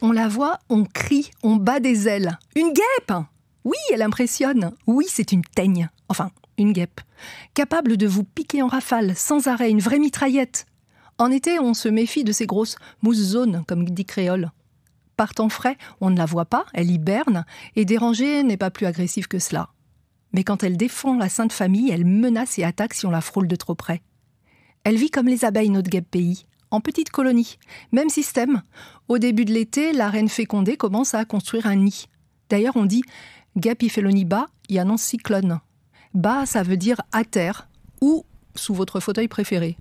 On la voit, on crie, on bat des ailes. Une guêpe Oui, elle impressionne. Oui, c'est une teigne. Enfin, une guêpe. Capable de vous piquer en rafale, sans arrêt, une vraie mitraillette. En été, on se méfie de ces grosses mousses zones, comme dit Créole. Par temps frais, on ne la voit pas, elle hiberne, et dérangée n'est pas plus agressive que cela. Mais quand elle défend la Sainte Famille, elle menace et attaque si on la frôle de trop près. Elle vit comme les abeilles, notre guêpe pays en petites colonies. Même système. Au début de l'été, la reine fécondée commence à construire un nid. D'ailleurs, on dit il y annonce cyclone. bas ça veut dire à terre ou sous votre fauteuil préféré.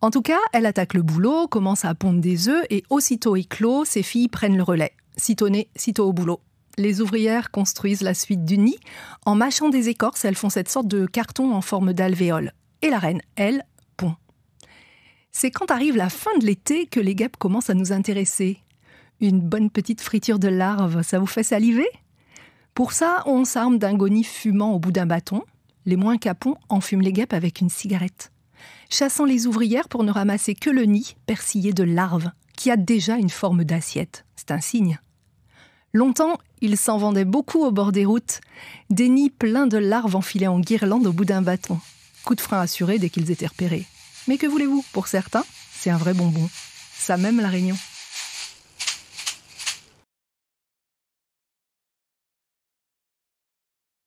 En tout cas, elle attaque le boulot, commence à pondre des œufs et aussitôt éclos, ses filles prennent le relais. Sitôt nées, sitôt au boulot. Les ouvrières construisent la suite du nid. En mâchant des écorces, elles font cette sorte de carton en forme d'alvéole. Et la reine, elle, c'est quand arrive la fin de l'été que les guêpes commencent à nous intéresser. Une bonne petite friture de larves, ça vous fait saliver Pour ça, on s'arme d'un gonif fumant au bout d'un bâton. Les moins capons enfument les guêpes avec une cigarette, chassant les ouvrières pour ne ramasser que le nid persillé de larves, qui a déjà une forme d'assiette. C'est un signe. Longtemps, il s'en vendait beaucoup au bord des routes, des nids pleins de larves enfilés en guirlande au bout d'un bâton. Coup de frein assuré dès qu'ils étaient repérés. Mais que voulez-vous Pour certains, c'est un vrai bonbon. Ça même la Réunion.